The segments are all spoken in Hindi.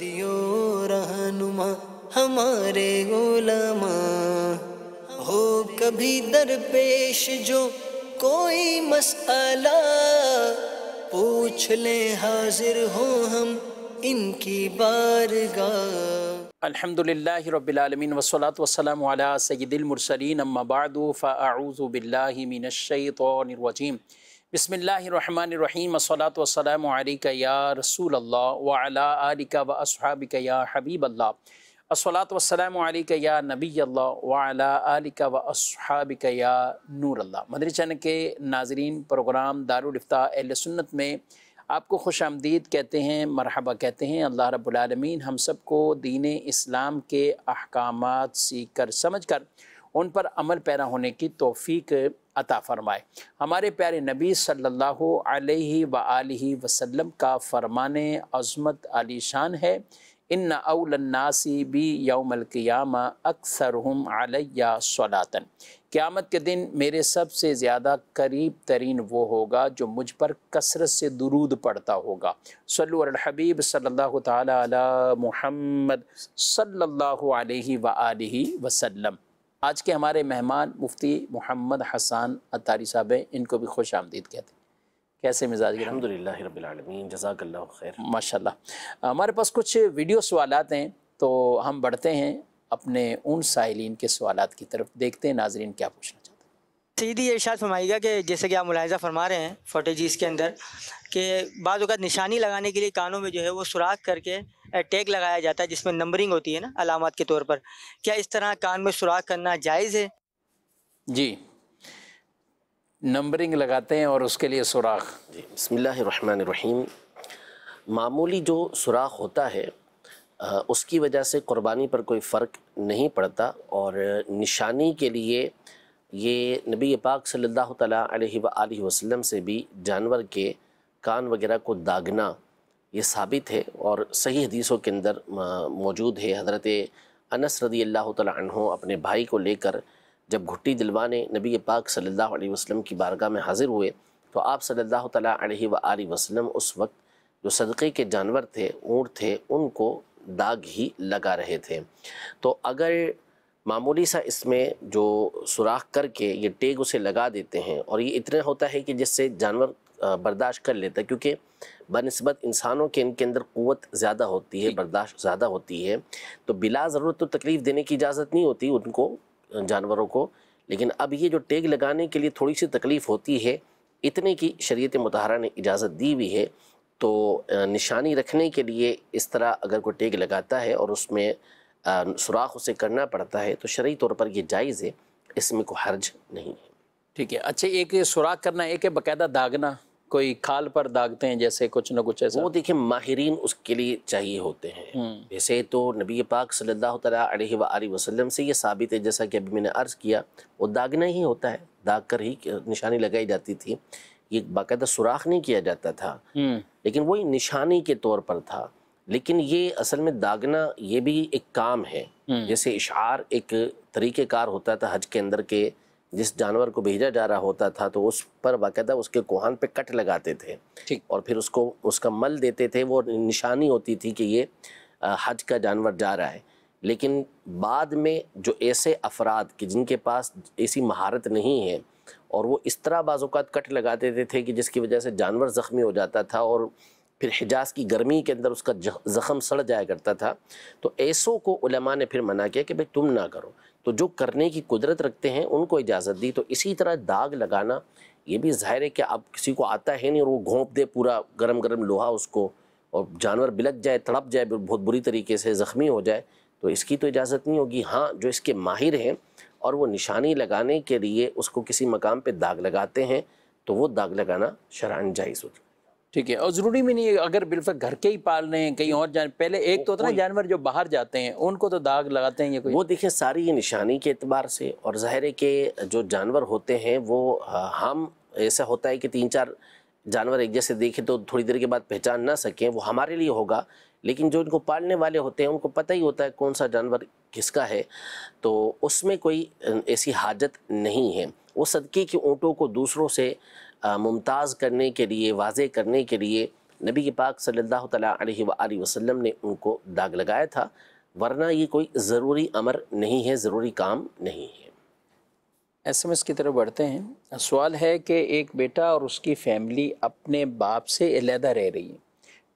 दियो रहनुमा हमारे गुलामा हो कभी दरपेश जो कोई मसाला पूछ ले हाजिर हो हम इनकी बारगाह अल्हम्दुलिल्लाह रब्बिल आलमीन वस्सलातु वस्सलामु अला सय्यिदिल मुरसलीन अम्मा बादु फाऊजु बिल्लाहि मिनश शैतानिर रजीम बसमीम असलातम या रसूल अल्लाह वाला आलिका व या हबीब अल्लाह असलात वसलम या नबी अल्लाह वाला आलिका व असहाबिका या नूर अल्लाह मदरी चैनल के नाजरीन प्रोग्राम दारुलफ्ता सुन्नत में आपको खुश आमदीद कहते हैं मरहबा कहते हैं अल्लाह रब्लम हम सब को दीन इस्लाम के अहकाम सीख कर समझ कर उन पर अमल पैरा होने की तोफ़ीक अता फ़रमाए हमारे प्यारे नबी सल्लल्लाहु अलैहि सल्ला वसल्लम का फ़रमान अज़मत आलीशान है इन अवलन्नासी बी यौमलक़ियाम अक्सर हम अलैया सलातन क़्यामत के दिन मेरे सबसे ज़्यादा करीब तरीन वो होगा जो मुझ पर कसरत से दुरूद पड़ता होगा सल्लु अल हबीब सल्लल्लाहु ताला अला मुहम्मद सल्लल्लाहु अलैहि वसल्लम आज के हमारे मेहमान मुफ्ती मोहम्मद हसन अतारी साहब हैं इनको भी खुश आमदीद कहते हैं कैसे मिजाज खैर माशा हमारे पास कुछ वीडियो सवाल हैं तो हम बढ़ते हैं अपने उन साहिलिन के सवाल की तरफ देखते हैं नाजरीन क्या पूछना चाहते हैं सीधी ये इर्शाद फरमाइएगा कि जैसे कि आप मुलायजा फरमा रहे हैं फोटेजीज़ के अंदर कि बाद निशानी लगाने के लिए कानों में जो है वो सुराख करके टैग लगाया जाता है जिसमें नंबरिंग होती है ना अलामत के तौर पर क्या इस तरह कान में सुराख करना जायज़ है जी नंबरिंग लगाते हैं और उसके लिए सुराख जी बसमीम मामूली जो सुराख होता है उसकी वजह से कुर्बानी पर कोई फ़र्क नहीं पड़ता और निशानी के लिए ये नबी पाक सल्लल्लाहु अलैहि वसल्लम से भी जानवर के कान वगैरह को दागना ये साबित है और सही हदीसों के अंदर मौजूद है हज़रत अनस रदी अल्लाह तहों अपने भाई को लेकर जब घुट्टी दिलवाने नबी पाक सल्लल्लाहु अलैहि वसल्लम की बारगाह में हाज़िर हुए तो आप सल्लल्लाहु अलैहि व वसल्लम उस वक्त जो सदक़े के जानवर थे ऊँट थे उनको दाग ही लगा रहे थे तो अगर मामूली सा इसमें जो सुराख करके ये टेग उसे लगा देते हैं और ये इतना होता है कि जिससे जानवर बर्दाश्त कर लेता है क्योंकि बनस्बत इंसानों के इनके अंदर क़वत ज़्यादा होती है बर्दाश्त ज़्यादा होती है तो बिला ज़रूरत तो तकलीफ़ देने की इजाज़त नहीं होती उनको जानवरों को लेकिन अब ये जो टेग लगाने के लिए थोड़ी सी तकलीफ़ होती है इतने की शरीत मतहरा ने इजाज़त दी हुई है तो निशानी रखने के लिए इस तरह अगर कोई टेग लगाता है और उसमें सुराख उसे करना पड़ता है तो शरी तौर पर यह जायज़ है इसमें कोई हर्ज नहीं है ठीक है अच्छा एक सुराख करना एक है बाकायदा दागना कोई खाल पर दागते हैं जैसे कुछ ना कुछ ऐसा वो देखिए माहरीन उसके लिए चाहिए होते हैं हम्म। वैसे तो नबी पाक सल्लल्लाहु अलैहि सल्ला वसल्लम से ये साबित है जैसा कि अभी मैंने अर्ज़ किया वो दागना ही होता है दाग कर ही निशानी लगाई जाती थी ये बाकायदा सुराख नहीं किया जाता था हम्म। लेकिन वही निशानी के तौर पर था लेकिन ये असल में दागना ये भी एक काम है हम्म। जैसे इशार एक तरीक़ेकार होता था हज के अंदर के जिस जानवर को भेजा जा रहा होता था तो उस पर बाकायदा उसके कोहान पे कट लगाते थे ठीक और फिर उसको उसका मल देते थे वो निशानी होती थी कि ये हज का जानवर जा रहा है लेकिन बाद में जो ऐसे अफराद कि जिनके पास ऐसी महारत नहीं है और वो इस तरह बाज़ात कट लगा देते थे कि जिसकी वजह से जानवर ज़ख्मी हो जाता था और फिर हिजाज की गर्मी के अंदर उसका ज़ख़म सड़ जाया करता था तो ऐसों को उलमा ने फिर मना किया कि भाई तुम ना करो तो जो करने की कुदरत रखते हैं उनको इजाज़त दी तो इसी तरह दाग लगाना ये भी ज़ाहिर है कि अब किसी को आता है नहीं और वो घोंप दे पूरा गर्म गर्म लोहा उसको और जानवर बिलक जाए तड़प जाए बहुत बुरी तरीके से ज़ख्मी हो जाए तो इसकी तो इजाज़त नहीं होगी हाँ जो इसके माहिर हैं और वो निशानी लगाने के लिए उसको किसी मकाम पर दाग लगाते हैं तो वो दाग लगाना शरान जायज़ है ठीक है और ज़रूरी भी नहीं है अगर बिल्कुल घर के ही पाल रहे हैं कहीं और जान पहले एक तो होता है जानवर जो बाहर जाते हैं उनको तो दाग लगाते हैं ये कोई वो देखिए सारी ये निशानी के अतबार से और ज़ाहिर है कि जो जानवर होते हैं वो हम ऐसा होता है कि तीन चार जानवर एक जैसे देखें तो थोड़ी देर के बाद पहचान ना सकें वो हमारे लिए होगा लेकिन जो इनको पालने वाले होते हैं उनको पता ही होता है कौन सा जानवर किसका है तो उसमें कोई ऐसी हाजत नहीं है वो सदक़े की ऊँटों को दूसरों से मुमताज़ करने के लिए वाज करने के लिए नबी पाक सल्लल्लाहु अलैहि वसल्लम ने उनको दाग लगाया था वरना ये कोई ज़रूरी अमर नहीं है ज़रूरी काम नहीं है एस एम एस की तरफ बढ़ते हैं सवाल है कि एक बेटा और उसकी फैमिली अपने बाप से अलहदा रह रही है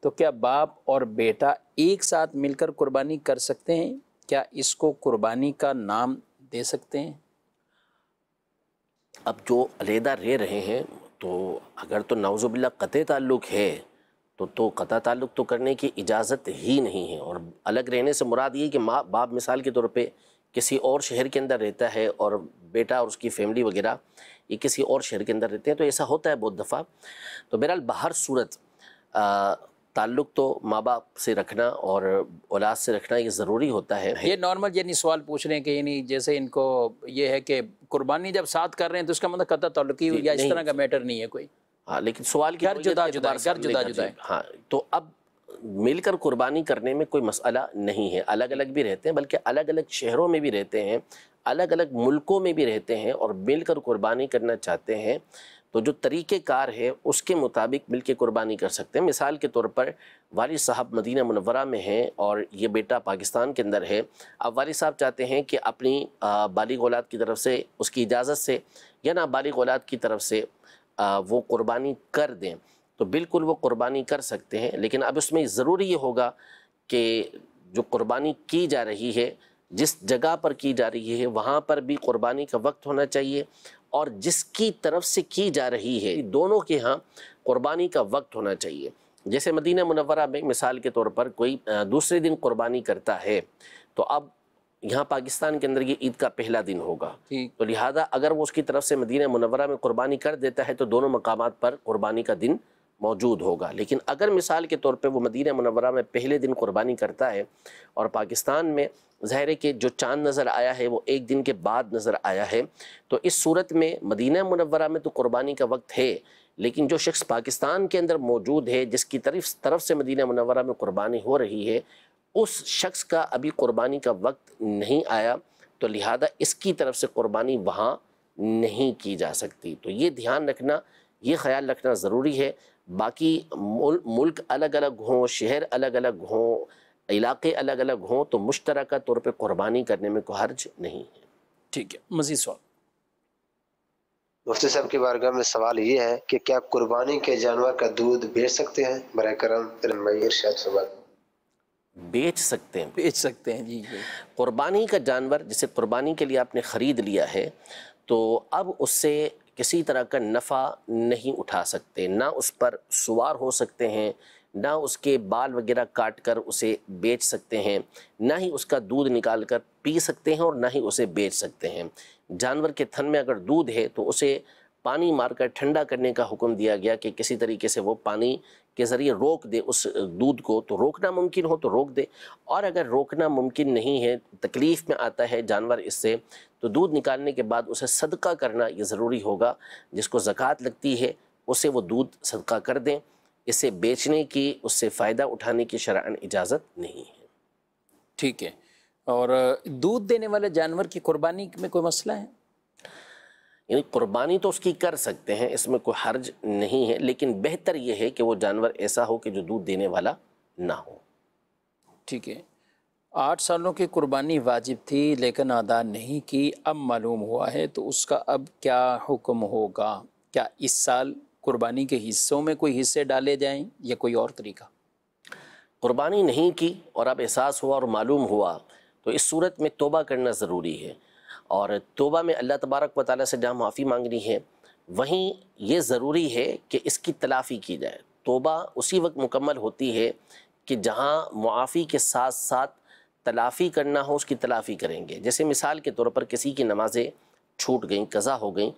तो क्या बाप और बेटा एक साथ मिलकर कुर्बानी कर सकते हैं क्या इसको कुर्बानी का नाम दे सकते हैं अब जो अलहदा रह रहे हैं तो अगर तो नवज़ुबिल्ला क़त ताल्लुक़ है तो तो क़ता ताल्लुक़ तो करने की इजाज़त ही नहीं है और अलग रहने से मुराद ये कि माँ बाप मिसाल के तौर पे किसी और शहर के अंदर रहता है और बेटा और उसकी फैमिली वगैरह ये किसी और शहर के अंदर रहते हैं तो ऐसा होता है बहुत दफ़ा तो बहरहाल बाहर सूरत ताल्लुक तो माँ बाप से रखना और औलाद से रखना ये ज़रूरी होता है ये नॉर्मल यानी सवाल पूछ रहे हैं कि यानी जैसे इनको ये है कि कुर्बानी जब साथ कर रहे हैं तो उसका मतलब कदा तल्लुकी या इस तरह का मैटर नहीं है कोई हाँ लेकिन सवाल क्या जुदा जुदा घर जुदा जुदा है हाँ तो अब मिलकर कुर्बानी करने में कोई मसला नहीं है अलग अलग भी रहते हैं बल्कि अलग अलग शहरों में भी रहते हैं अलग अलग मुल्कों में भी रहते हैं और मिलकर कुर्बानी करना चाहते हैं तो जो तरीक़ेकार है उसके मुताबिक मिल के कुर्बानी कर सकते हैं मिसाल के तौर पर वाल साहब मदीना मनवरा में हैं और ये बेटा पाकिस्तान के अंदर है अब वाल साहब चाहते हैं कि अपनी बालिग औलाद की तरफ से उसकी इजाज़त से या ना बालिग औलाद की तरफ से वो कुर्बानी कर दें तो बिल्कुल वो कुर्बानी कर सकते हैं लेकिन अब उसमें ज़रूरी ये होगा कि जो कुर्बानी की जा रही है जिस जगह पर की जा रही है वहाँ पर भी कुर्बानी का वक्त होना चाहिए और जिसकी तरफ से की जा रही है दोनों के यहाँ क़ुरबानी का वक्त होना चाहिए जैसे मदीना मुनवरा में मिसाल के तौर पर कोई दूसरे दिन कुर्बानी करता है तो अब यहाँ पाकिस्तान के अंदर ये ईद का पहला दिन होगा तो लिहाजा अगर वो उसकी तरफ से मदीना मुनवरा में कुर्बानी कर देता है तो दोनों मकाम पर कुर्बानी का दिन मौजूद होगा लेकिन अगर मिसाल के तौर पे वो मदीना मनवरा में पहले दिन कुर्बानी करता है और पाकिस्तान में ज़ाहिर के जो चांद नज़र आया है वो एक दिन के बाद नज़र आया है तो इस सूरत में मदीना मनवरा में तो कुर्बानी का वक्त है लेकिन जो शख्स पाकिस्तान के अंदर मौजूद है जिसकी तरफ तरफ से मदीना मनवरा में कुर्बानी हो रही है उस शख्स का अभी कुर्बानी का वक्त नहीं आया तो लिहाजा इसकी तरफ से कुर्बानी वहाँ नहीं की जा सकती तो ये ध्यान रखना ये ख्याल रखना ज़रूरी है बाकी मुल, मुल्क अलग अलग हों शहर अलग अलग हों इलाके अलग अलग हों तो मुश्तर तौर पर कुर्बानी करने में कोई हर्ज नहीं है ठीक है मजीद सवाल मुफ्ती साहब के बारे में सवाल ये है कि क्या कुर्बानी के जानवर का दूध बेच सकते हैं बर करम इर्शाद बेच सकते हैं बेच सकते हैं जी कुर्बानी का जानवर जिसे कुर्बानी के लिए आपने ख़रीद लिया है तो अब उससे किसी तरह का नफ़ा नहीं उठा सकते ना उस पर सवार हो सकते हैं ना उसके बाल वगैरह काट कर उसे बेच सकते हैं ना ही उसका दूध निकाल कर पी सकते हैं और ना ही उसे बेच सकते हैं जानवर के थन में अगर दूध है तो उसे पानी मारकर ठंडा करने का हुक्म दिया गया कि किसी तरीके से वो पानी के ज़रिए रोक दे उस दूध को तो रोकना मुमकिन हो तो रोक दे और अगर रोकना मुमकिन नहीं है तकलीफ़ में आता है जानवर इससे तो दूध निकालने के बाद उसे सदका करना ये ज़रूरी होगा जिसको ज़क़़त लगती है उसे वो दूध सदका कर दें इसे बेचने की उससे फ़ायदा उठाने की शरान इजाज़त नहीं है ठीक है और दूध देने वाले जानवर की कुर्बानी में कोई मसला है यानी कुर्बानी तो उसकी कर सकते हैं इसमें कोई हर्ज नहीं है लेकिन बेहतर यह है कि वो जानवर ऐसा हो कि जो दूध देने वाला ना हो ठीक है आठ सालों की कुर्बानी वाजिब थी लेकिन अदा नहीं की अब मालूम हुआ है तो उसका अब क्या हुक्म होगा क्या इस साल कुर्बानी के हिस्सों में कोई हिस्से डाले जाएं या कोई और तरीका कुर्बानी नहीं की और अब एहसास हुआ और मालूम हुआ तो इस सूरत में तोबा करना ज़रूरी है और तोबा में अल्लाह तबारक व ताली से जहाँ माफ़ी मांगनी है वहीं ये ज़रूरी है कि इसकी तलाफ़ी की जाए तोबा उसी वक्त मुकम्मल होती है कि जहाँ मुआफ़ी के साथ साथ तलाफ़ी करना हो उसकी तलाफ़ी करेंगे जैसे मिसाल के तौर पर किसी की नमाज़ें छूट गई कज़ा हो गई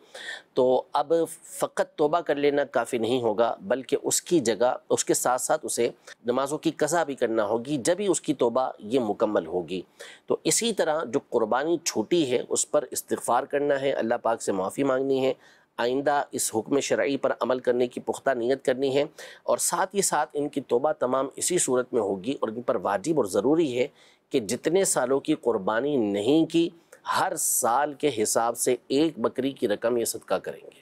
तो अब फ़कत तोबा कर लेना काफ़ी नहीं होगा बल्कि उसकी जगह उसके साथ साथ उसे नमाज़ों की कज़ा भी करना होगी जब ही उसकी तोबा ये मुकम्मल होगी तो इसी तरह जो कुर्बानी छूटी है उस पर इस्तफ़ार करना है अल्लाह पाक से माफ़ी मांगनी है आइंदा इस हुक्म शर्य पर अमल करने की पुख्ता नीयत करनी है और साथ ही साथ इनकी तोबा तमाम इसी सूरत में होगी और इन पर वाजिब और ज़रूरी है कि जितने सालों की क़ुरबानी नहीं की हर साल के हिसाब से एक बकरी की रकम ये सदका करेंगे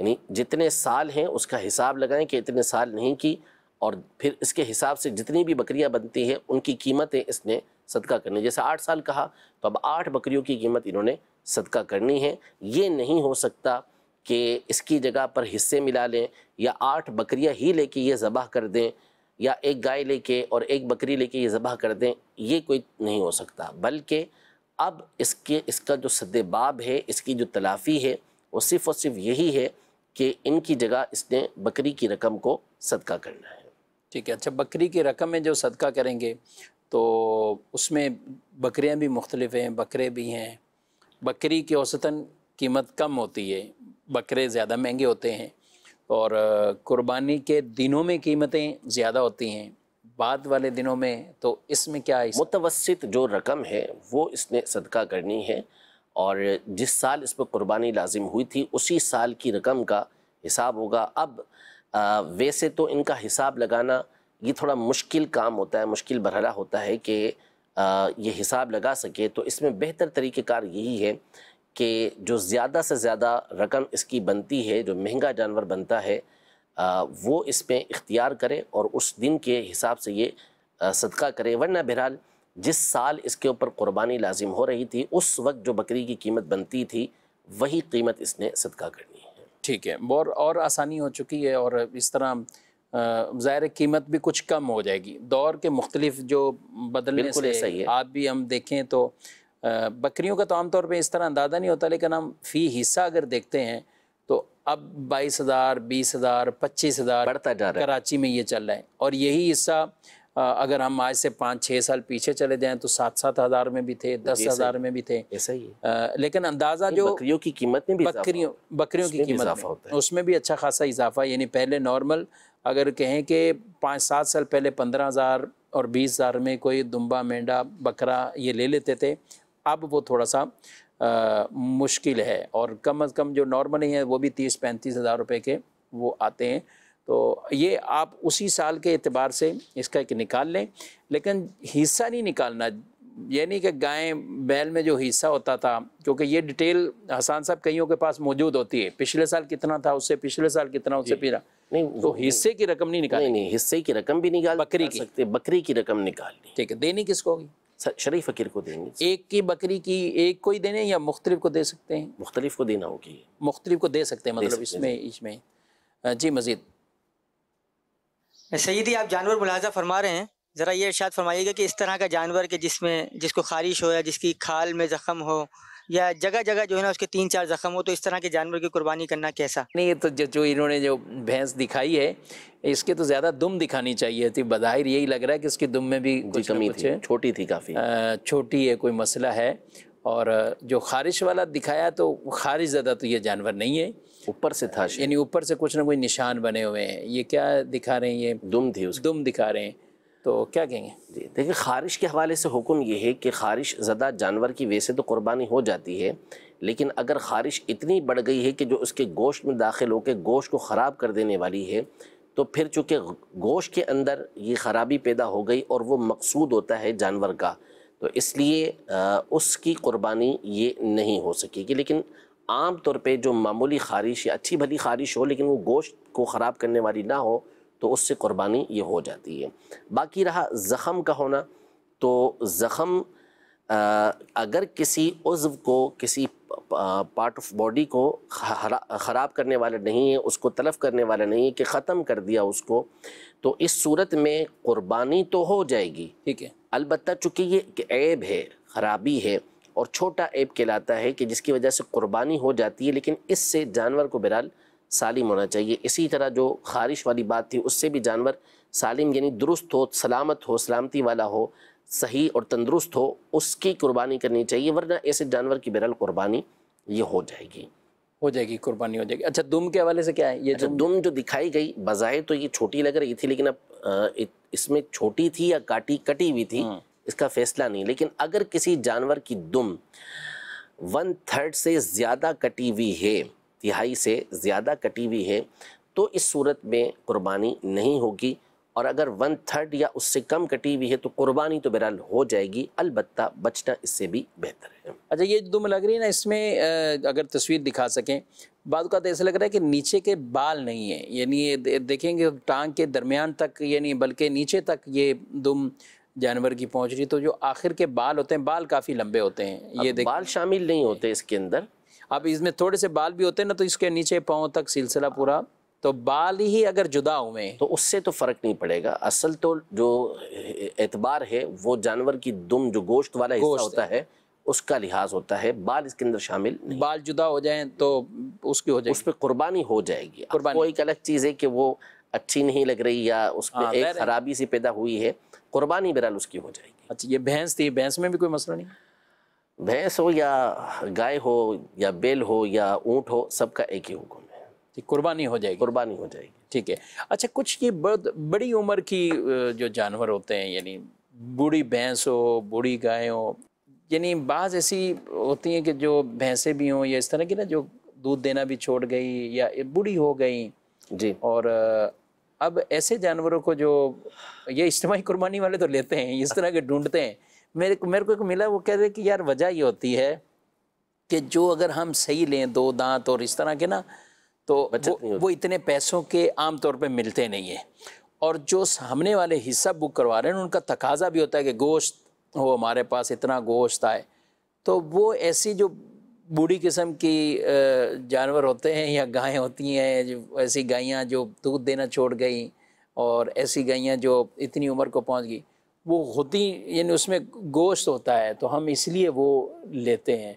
यानी जितने साल हैं उसका हिसाब लगाएं कि इतने साल नहीं की और फिर इसके हिसाब से जितनी भी बकरियां बनती हैं उनकी कीमतें इसने सदका करनी जैसे आठ साल कहा तो अब आठ बकरियों की कीमत इन्होंने सदका करनी है ये नहीं हो सकता कि इसकी जगह पर हिस्से मिला लें या आठ बकरियां ही लेके ये ज़बह कर दें या एक गाय लेके और एक बकरी लेके ये ज़बह कर दें ये कोई नहीं हो सकता बल्कि अब इसके इसका जो सदबाब है इसकी जो तलाफ़ी है वो सिर्फ़ और सिर्फ यही है कि इनकी जगह इसने बकरी की रकम को सदका करना है ठीक है अच्छा बकरी की रकम में जो सदका करेंगे तो उसमें बकरियाँ भी मुख्तलिफ हैं बकरे भी हैं बकरी की औसतन कीमत कम होती है बकरे ज़्यादा महंगे होते हैं और कुर्बानी के दिनों में कीमतें ज़्यादा होती हैं बाद वाले दिनों में तो इसमें क्या है मुतवसत जो रकम है वो इसने सदका करनी है और जिस साल इस पर कुर्बानी लाजिम हुई थी उसी साल की रकम का हिसाब होगा अब आ, वैसे तो इनका हिसाब लगाना ये थोड़ा मुश्किल काम होता है मुश्किल बरहरा होता है कि ये हिसाब लगा सके तो इसमें बेहतर तरीक़ेकार यही है कि जो ज़्यादा से ज़्यादा रकम इसकी बनती है जो महंगा जानवर बनता है वो इसमें इख्तियार करे और उस दिन के हिसाब से ये सदका करें वरना बहरहाल जिस साल इसके ऊपर क़ुरबानी लाजिम हो रही थी उस वक्त जो बकरी की कीमत बनती थी वही कीमत इसने सदका करनी है ठीक है और और आसानी हो चुकी है और इस तरह ज़ाहिर कीमत भी कुछ कम हो जाएगी दौर के मुख्तलिफ जो बदलने से सही है आप भी हम देखें तो बकरियों का तो आमतौर पर इस तरह अंदाज़ा नहीं होता लेकिन हम फ़ी हिस्सा अगर देखते हैं अब बाईस हज़ार बीस हज़ार पच्चीस हज़ार बढ़ता जा रहा है कराची में ये चल रहा है और यही हिस्सा अगर हम आज से पाँच छः साल पीछे चले जाएं तो सात सात हज़ार में भी थे दस हज़ार में भी थे ऐसा ही है लेकिन अंदाज़ा जो बकरियों की कीमत में भी बकरियों बकरियों की कीमत होता है उसमें भी अच्छा खासा इजाफा यानी पहले नॉर्मल अगर कहें कि पाँच सात साल पहले पंद्रह हज़ार और बीस हज़ार में कोई दुम्बा मेंढा बकरा ये ले लेते थे अब वो थोड़ा सा आ, मुश्किल है और कम अज़ कम जो नॉर्मली है वो भी तीस पैंतीस हज़ार रुपये के वो आते हैं तो ये आप उसी साल के अतबार से इसका एक निकाल लें लेकिन हिस्सा नहीं निकालना यानी कि गाय बैल में जो हिस्सा होता था क्योंकि ये डिटेल हसान साहब कईयों के पास मौजूद होती है पिछले साल कितना था उससे पिछले साल कितना उससे पिछला नहीं तो हिस्से की रकम नहीं निकाल नहीं, नहीं हिस्से की रकम भी निकाल बकरी की सकते बकरी की रकम निकाल ठीक है देनी किसको होगी शरीफ फकीर को देंगे एक की बकरी की एक को ही देने या मुख्तलिफ को दे सकते हैं मुख्तलिफ को देना होगी मुख्तलिफ को दे सकते हैं मतलब इसमें इसमें जी मज़ीद सईदी आप जानवर मुलाजा फरमा रहे हैं ज़रा ये इर्शाद फरमाइएगा कि इस तरह का जानवर के जिसमें जिसको खारिश हो या जिसकी खाल में ज़ख़म हो या जगह जगह जो है ना उसके तीन चार जख्म हो तो इस तरह के जानवर की कुर्बानी करना कैसा नहीं ये तो जो, जो इन्होंने जो भैंस दिखाई है इसके तो ज्यादा दुम दिखानी चाहिए थी बधाई यही लग रहा है कि इसकी दुम में भी कुछ कमी थी छोटी थी काफी छोटी है कोई मसला है और जो खारिश वाला दिखाया तो खारिश ज़्यादा तो ये जानवर नहीं है ऊपर से था यानी ऊपर से कुछ ना कोई निशान बने हुए हैं ये क्या दिखा रहे हैं ये दुम थी उस दुम दिखा रहे हैं तो क्या कहेंगे जी देखिए खारिश के हवाले से हुक्म ये है कि खारिश ज़दा जानवर की से तो कुर्बानी हो जाती है लेकिन अगर खारिश इतनी बढ़ गई है कि जो उसके गोश्त में दाखिल होकर गोश्त को ख़राब कर देने वाली है तो फिर चूँकि गोश्त के अंदर ये ख़राबी पैदा हो गई और वो मकसूद होता है जानवर का तो इसलिए उसकी कुर्बानी ये नहीं हो सकेगी लेकिन आम तौर पे जो मामूली खारिश या अच्छी भली खारिश हो लेकिन वो गोश्त को ख़राब करने वाली ना हो तो उससे कुर्बानी ये हो जाती है बाकी रहा ज़ख़म का होना तो ज़ख़म अगर किसी उज्व को किसी पार्ट ऑफ बॉडी को ख़राब करने वाला नहीं है उसको तलफ करने वाला नहीं है कि ख़त्म कर दिया उसको तो इस सूरत में कुर्बानी तो हो जाएगी ठीक है अलबत् चूँकि ये ऐब है ख़राबी है और छोटा ऐब कहलाता है कि जिसकी वजह से कुर्बानी हो जाती है लेकिन इससे जानवर को बहरहाल सालिम होना चाहिए इसी तरह जो खारिश वाली बात थी उससे भी जानवर सालिम यानी दुरुस्त हो सलामत हो सलामती वाला हो सही और तंदुरुस्त हो उसकी कुर्बानी करनी चाहिए वरना ऐसे जानवर की बिरल कुर्बानी ये हो जाएगी हो जाएगी कुर्बानी हो जाएगी अच्छा दुम के हवाले से क्या है ये अच्छा, दुम, दुम जो दिखाई गई बजाय तो ये छोटी लग रही थी लेकिन अब इसमें छोटी थी या काटी कटी हुई थी हम्म। इसका फैसला नहीं लेकिन अगर किसी जानवर की दुम वन थर्ड से ज़्यादा कटी हुई है तिहाई से ज़्यादा कटी हुई है तो इस सूरत में कुर्बानी नहीं होगी और अगर वन थर्ड या उससे कम कटी हुई है तो कुर्बानी तो बहरहाल हो जाएगी अलबत् बचना इससे भी बेहतर है अच्छा ये दुम लग रही है ना इसमें अगर तस्वीर दिखा सकें बाद का तो ऐसा लग रहा है कि नीचे के बाल नहीं है यानी ये देखेंगे टांग के दरमियान तक यानी बल्कि नीचे तक ये दुम जानवर की पहुँच रही तो जो आखिर के बाल होते हैं बाल काफ़ी लंबे होते हैं ये बाल शामिल नहीं होते इसके अंदर अब इसमें थोड़े से बाल भी होते हैं ना तो इसके नीचे पाँव तक सिलसिला पूरा तो बाल ही अगर जुदा हुए तो उससे तो फ़र्क नहीं पड़ेगा असल तो जो एतबार है वो जानवर की दुम जो गोश्त वाला हिस्सा होता है उसका लिहाज होता है बाल इसके अंदर शामिल बाल जुदा हो जाए तो उसकी हो जाएगी उस पर कुर्बानी हो जाएगी वो एक अलग चीज़ है कि वो अच्छी नहीं लग रही या उसमें हाँ, एक खराबी सी पैदा हुई है कुर्बानी बहरहाल उसकी हो जाएगी अच्छा ये भैंस थी भैंस में भी कोई मसला नहीं भैंस हो या गाय हो या बैल हो या ऊँट हो सबका एक ही हुक्म है कि कुर्बानी हो जाएगी कुर्बानी हो जाएगी ठीक है अच्छा कुछ ये बड़ी उम्र की जो जानवर होते हैं यानी बूढ़ी भैंस हो बूढ़ी गाय हो यानी बाज़ ऐसी होती हैं कि जो भैंसें भी हों या इस तरह की ना जो दूध देना भी छोड़ गई या बूढ़ी हो गई जी और अब ऐसे जानवरों को जो ये इज्तमी कुर्बानी वाले तो लेते हैं इस तरह के ढूंढते हैं मेरे को मेरे को एक मिला वो कह रहे कि यार वजह ये होती है कि जो अगर हम सही लें दो दांत और इस तरह के ना तो वो, वो इतने पैसों के आम तौर पे मिलते नहीं हैं और जो सामने वाले हिस्सा बुक करवा रहे हैं उनका तकाजा भी होता है कि गोश्त हो हमारे पास इतना गोश्त आए तो वो ऐसी जो बूढ़ी किस्म की जानवर होते हैं या गायें होती हैं ऐसी गायें जो दूध देना छोड़ गई और ऐसी गायें जो इतनी उम्र को पहुंच गई वो होती यानी उसमें गोश्त होता है तो हम इसलिए वो लेते हैं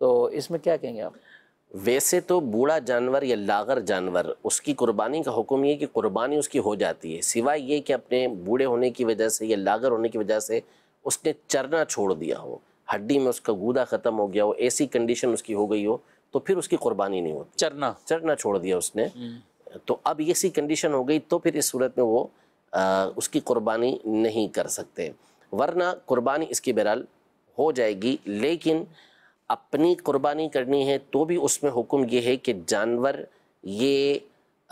तो इसमें क्या कहेंगे आप वैसे तो बूढ़ा जानवर या लागर जानवर उसकी कुर्बानी का हुक्म ये कि कुर्बानी उसकी हो जाती है सिवाय ये कि अपने बूढ़े होने की वजह से या लागर होने की वजह से उसने चरना छोड़ दिया हो हड्डी में उसका गूदा ख़त्म हो गया हो ऐसी कंडीशन उसकी हो गई हो तो फिर उसकी कुर्बानी नहीं होती चरना चरना छोड़ दिया उसने हम्म। तो अब ऐसी कंडीशन हो गई तो फिर इस सूरत में वो आ, उसकी कुर्बानी नहीं कर सकते वरना कुर्बानी इसकी बहरहाल हो जाएगी लेकिन अपनी कुर्बानी करनी है तो भी उसमें हुक्म ये है कि जानवर ये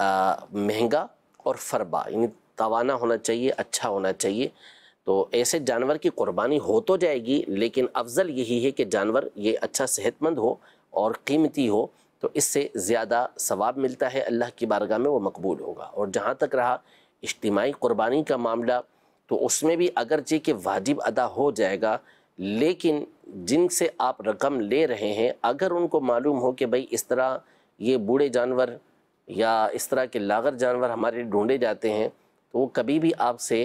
महंगा और फरबा यानी तवाना होना चाहिए अच्छा होना चाहिए तो ऐसे जानवर की कुर्बानी हो तो जाएगी लेकिन अफजल यही है कि जानवर ये अच्छा सेहतमंद हो और कीमती हो तो इससे ज़्यादा सवाब मिलता है अल्लाह की बारगाह में वो मकबूल होगा और जहाँ तक रहा इज्तमाही क़ुरबानी का मामला तो उसमें भी अगरचे कि वाजिब अदा हो जाएगा लेकिन जिनसे आप रकम ले रहे हैं अगर उनको मालूम हो कि भाई इस तरह ये बूढ़े जानवर या इस तरह के लागर जानवर हमारे ढूंढे जाते हैं तो वो कभी भी आपसे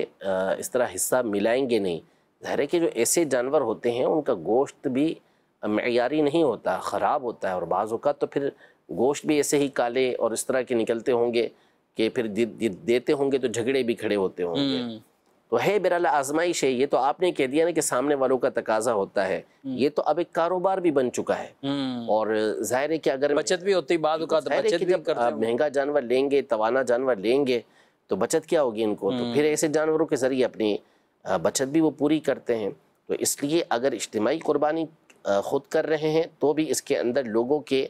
इस तरह हिस्सा मिलाएंगे नहीं ज़ाहिर है कि जो ऐसे जानवर होते हैं उनका गोश्त भी मैारी नहीं होता ख़राब होता है और बाज़ तो फिर गोश्त भी ऐसे ही काले और इस तरह के निकलते होंगे कि फिर दे, दे, देते होंगे तो झगड़े भी खड़े होते होंगे हम्म। तो है बहरहाल आजमाइश है ये तो आपने कह दिया ना कि सामने वालों का तकाजा होता है हम्म। ये तो अब एक कारोबार भी बन चुका है हम्म। और जाहिर है कि अगर बचत भी होती बाद महंगा जानवर लेंगे तोाना जानवर लेंगे तो बचत क्या होगी इनको तो फिर ऐसे जानवरों के ज़रिए अपनी बचत भी वो पूरी करते हैं तो इसलिए अगर इज्तमाही कुर्बानी ख़ुद कर रहे हैं तो भी इसके अंदर लोगों के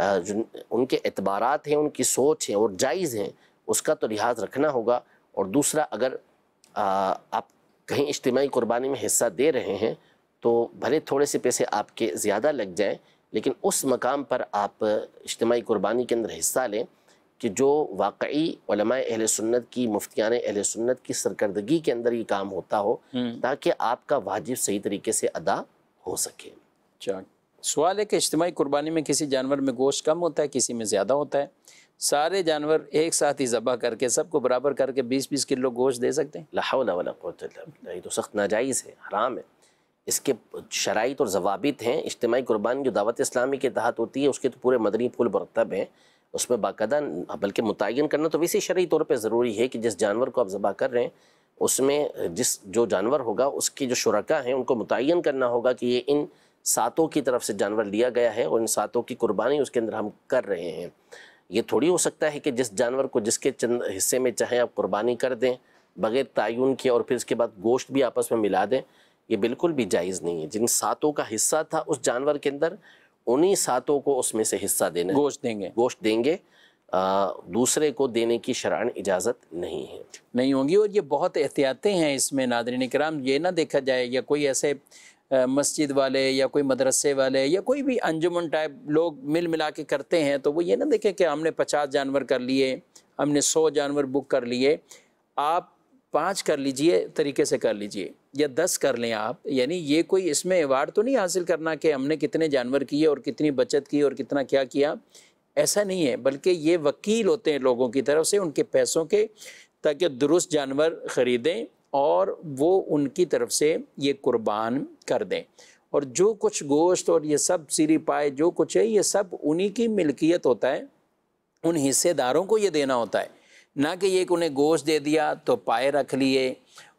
उनके अतबार हैं उनकी सोच है और जायज़ हैं उसका तो लिहाज रखना होगा और दूसरा अगर आ, आप कहीं इज्तमाही कुर्बानी में हिस्सा दे रहे हैं तो भले थोड़े से पैसे आपके ज़्यादा लग जाएँ लेकिन उस मकाम पर आप इज्तमाही कुर्बानी के अंदर हिस्सा लें कि जो वाकई अहल सुन्नत की मुफ्तियान अहल सुन्नत की सरकर्दगी के अंदर ये काम होता हो ताकि आपका वाजिब सही तरीके से अदा हो सके सवाल है कि इज्तमी कुर्बानी में किसी जानवर में गोश्त कम होता है किसी में ज़्यादा होता है सारे जानवर एक साथ ही ज़बह करके सबको बराबर करके बीस बीस किलो गोश्त दे सकते हैं लाला तो सख्त नाजायज़ है हराम है इसके शराइ और जवाबित हैं इज्तमी कुर्बानी जो दावत इस्लामी के तहत होती है उसके तो पूरे मदनी फूल मरतब हैं उसमें बाकायदा बल्कि मुतन करना तो वैसे शरी तौर पर ज़रूरी है कि जिस जानवर को आप ज़बह कर रहे हैं उसमें जिस जो जानवर होगा उसकी जो शुरा हैं उनको मुतन करना होगा कि ये इन सातों की तरफ से जानवर लिया गया है और इन सातों की कुर्बानी उसके अंदर हम कर रहे हैं ये थोड़ी हो सकता है कि जिस जानवर को जिसके चंद हिस्से में चाहे आप कुर्बानी कर दें बग़ैर तयन के और फिर इसके बाद गोश्त भी आपस में मिला दें ये बिल्कुल भी जायज़ नहीं है जिन सातों का हिस्सा था उस जानवर के अंदर उन्हीं सातों को उसमें से हिस्सा देना गोश्त देंगे गोश्त देंगे आ, दूसरे को देने की शरण इजाज़त नहीं है नहीं होंगी और ये बहुत एहतियातें हैं इसमें नादरी कराम ये ना देखा जाए या कोई ऐसे मस्जिद वाले या कोई मदरसे वाले या कोई भी अंजुमन टाइप लोग मिल मिला के करते हैं तो वो ये ना देखें कि हमने पचास जानवर कर लिए हमने सौ जानवर बुक कर लिए आप पाँच कर लीजिए तरीके से कर लीजिए या दस कर लें आप यानी ये कोई इसमें अवार्ड तो नहीं हासिल करना कि हमने कितने जानवर किए और कितनी बचत की और कितना क्या किया ऐसा नहीं है बल्कि ये वकील होते हैं लोगों की तरफ से उनके पैसों के ताकि दुरुस्त जानवर ख़रीदें और वो उनकी तरफ से ये कुर्बान कर दें और जो कुछ गोश्त और ये सब सीरी पाए जो कुछ है ये सब उन्हीं की मिल्कियत होता है उन हिस्सेदारों को ये देना होता है ना कि ये कि उन्हें गोश्त दे दिया तो पाए रख लिए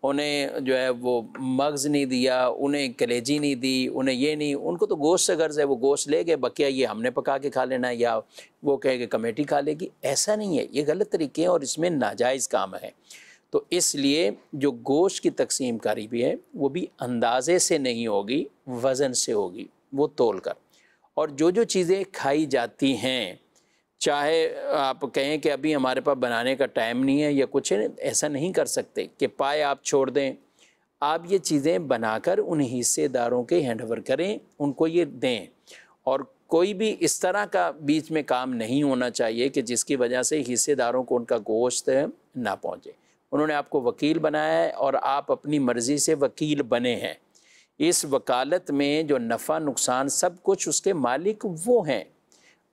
उन्हें जो है वो मगज़ नहीं दिया उन्हें कलेजी नहीं दी उन्हें ये नहीं उनको तो गोश्त से गर्ज है वो गोश्त ले गए बकिया ये हमने पका के खा लेना या वो कहे कि कमेटी खा लेगी ऐसा नहीं है ये गलत तरीके हैं और इसमें नाजायज़ काम है तो इसलिए जो गोश्त की तकसीम कारी भी है वो भी अंदाज़े से नहीं होगी वज़न से होगी वो तोल कर और जो जो चीज़ें खाई जाती हैं चाहे आप कहें कि अभी हमारे पास बनाने का टाइम नहीं है या कुछ है ऐसा नहीं कर सकते कि पाए आप छोड़ दें आप ये चीज़ें बनाकर उन हिस्सेदारों के हैंड ओवर करें उनको ये दें और कोई भी इस तरह का बीच में काम नहीं होना चाहिए कि जिसकी वजह से हिस्सेदारों को उनका गोश्त ना पहुँचे उन्होंने आपको वकील बनाया है और आप अपनी मर्ज़ी से वकील बने हैं इस वकालत में जो नफ़ा नुकसान सब कुछ उसके मालिक वो हैं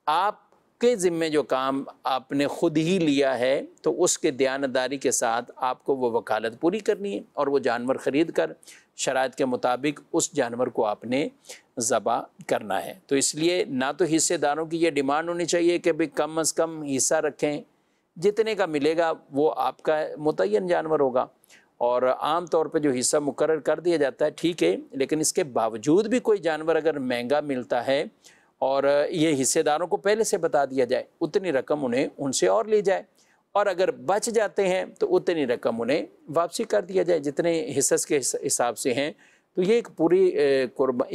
आपके ज़िम्मे जो काम आपने ख़ुद ही लिया है तो उसके दयानदारी के साथ आपको वो वकालत पूरी करनी है और वो जानवर ख़रीद कर शरात के मुताबिक उस जानवर को आपने ज़बा करना है तो इसलिए ना तो हिस्सेदारों की ये डिमांड होनी चाहिए कि भाई कम अज़ कम हिस्सा रखें जितने का मिलेगा वो आपका मुतन जानवर होगा और आम तौर पे जो हिस्सा मुकर कर दिया जाता है ठीक है लेकिन इसके बावजूद भी कोई जानवर अगर महंगा मिलता है और ये हिस्सेदारों को पहले से बता दिया जाए उतनी रकम उन्हें उनसे और ली जाए और अगर बच जाते हैं तो उतनी रकम उन्हें वापसी कर दिया जाए जितने हिस्स के हिसाब से हैं तो ये एक पूरी